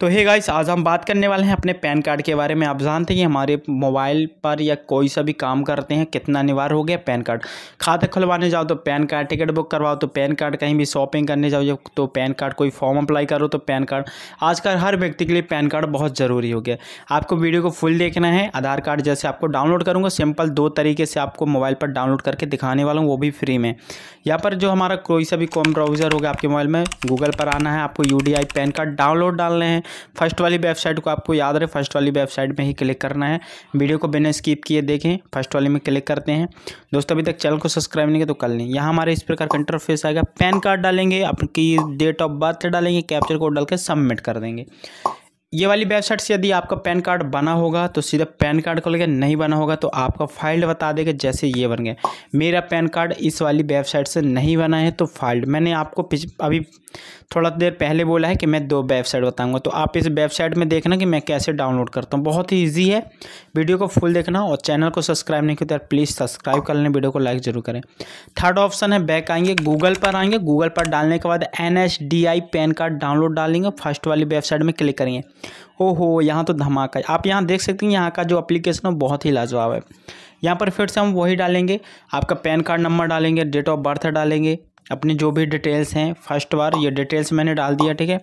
तो hey guys आज हम बात करने वाले हैं अपने पैन कार्ड के बारे में आप जानते हैं कि हमारे मोबाइल पर या कोई सा भी काम करते हैं कितना अनिवार्य हो गया पैन कार्ड खाता खुलवाने जाओ तो पैन कार्ड टिकट बुक करवाओ तो पैन कार्ड कहीं भी शॉपिंग करने जाओ तो पैन कार्ड कोई फॉर्म अप्लाई करो तो पैन कार्ड आजकल हर व्यक्ति के लिए पैन कार्ड बहुत ज़रूरी हो गया आपको वीडियो को फुल देखना है आधार कार्ड जैसे आपको डाउनलोड करूँगा सिंपल दो तरीके से आपको मोबाइल पर डाउनलोड करके दिखाने वाला हूँ वो भी फ्री में यहाँ पर जो हमारा कोई सा भी कॉम ब्राउज़र होगा आपके मोबाइल में गूगल पर आना है आपको यू पैन कार्ड डाउनलोड डालने हैं फर्स्ट वाली वेबसाइट को आपको याद रहे फर्स्ट वाली वेबसाइट में ही क्लिक करना है वीडियो को बिना स्किप किए देखें फर्स्ट वाले में क्लिक करते हैं दोस्तों अभी तक चैनल को सब्सक्राइब नहीं किया तो कर लें यहाँ हमारे इस प्रकार का इंटरफेस हाँ। आएगा पैन कार्ड डालेंगे अपनी डेट ऑफ बर्थ डालेंगे कैप्चर कोड डाल के सबमिट कर देंगे ये वाली वेबसाइट से यदि आपका पैन कार्ड बना होगा तो सीधा पैन कार्ड को लेकर नहीं बना होगा तो आपका फाइल्ड बता देगा जैसे ये बन गया मेरा पैन कार्ड इस वाली वेबसाइट से नहीं बना है तो फाइल्ड मैंने आपको अभी थोड़ा देर पहले बोला है कि मैं दो वेबसाइट बताऊंगा तो आप इस वेबसाइट में देखना कि मैं कैसे डाउनलोड करता हूँ बहुत ही ईजी है वीडियो को फुल देखना और चैनल को सब्सक्राइब नहीं किया तो प्लीज़ सब्सक्राइब कर लें वीडियो को लाइक जरूर करें थर्ड ऑप्शन है बैक आएंगे गूगल पर आएंगे गूगल पर डालने के बाद एन पैन कार्ड डाउनलोड डालेंगे फर्स्ट वाली वेबसाइट में क्लिक करेंगे ओहो यहाँ तो धमाका आप यहाँ देख सकते हैं यहाँ का जो अप्लीकेशन है बहुत ही लाजवाब है यहाँ पर फिर से हम वही डालेंगे आपका पैन कार्ड नंबर डालेंगे डेट ऑफ बर्थ डालेंगे अपनी जो भी डिटेल्स हैं फर्स्ट बार ये डिटेल्स मैंने डाल दिया ठीक है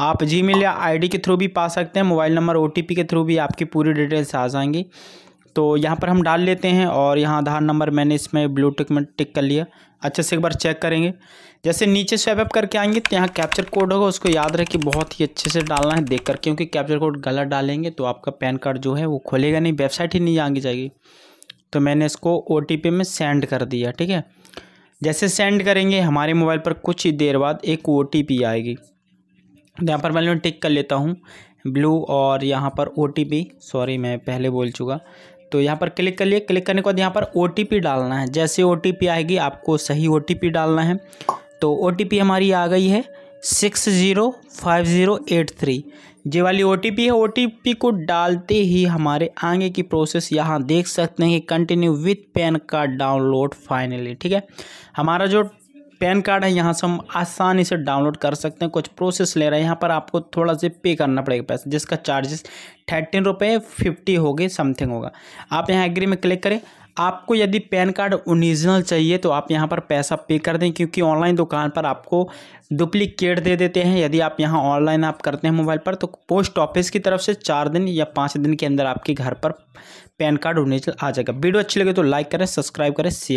आप जी मेल या आई के थ्रू भी पा सकते हैं मोबाइल नंबर ओ के थ्रू भी आपकी पूरी डिटेल्स आ जाएंगी तो यहाँ पर हम डाल लेते हैं और यहाँ आधार नंबर मैंने इसमें ब्लू टिक में टिक कर लिया अच्छे से एक बार चेक करेंगे जैसे नीचे स्वैप अप करके आएंगे तो यहाँ कैप्चर कोड होगा उसको याद रहे कि बहुत ही अच्छे से डालना है देख कर क्योंकि कैप्चर कोड गलत डालेंगे तो आपका पैन कार्ड जो है वो खोलेगा नहीं वेबसाइट ही नहीं आगे जाएगी तो मैंने इसको ओ में सेंड कर दिया ठीक है जैसे सेंड करेंगे हमारे मोबाइल पर कुछ ही देर बाद एक ओ आएगी तो यहाँ पर मैं टिक कर लेता हूँ ब्लू और यहाँ पर ओ सॉरी मैं पहले बोल चुका तो यहाँ पर क्लिक कर लिए क्लिक करने के बाद यहाँ पर ओ डालना है जैसे ओ आएगी आपको सही ओ डालना है तो ओ हमारी आ गई है six zero five zero eight three J वाली ओ है ओ को डालते ही हमारे आगे की प्रोसेस यहाँ देख सकते हैं कि continue with PAN card download finally ठीक है हमारा जो पैन कार्ड है यहाँ से हम आसानी से डाउनलोड कर सकते हैं कुछ प्रोसेस ले रहे हैं यहाँ पर आपको थोड़ा से पे करना पड़ेगा पैसा जिसका चार्जेस थर्टीन रुपये फिफ्टी होगी समथिंग होगा आप यहाँ एग्री में क्लिक करें आपको यदि पैन कार्ड ओरिजिनल चाहिए तो आप यहाँ पर पैसा पे कर दें क्योंकि ऑनलाइन दुकान पर आपको डुप्लीकेट दे देते हैं यदि आप यहाँ ऑनलाइन आप करते हैं मोबाइल पर तो पोस्ट ऑफिस की तरफ से चार दिन या पाँच दिन के अंदर आपके घर पर पैन कार्ड ओरिजिनल आ जाएगा वीडियो अच्छी लगे तो लाइक करें सब्सक्राइब करें शेयर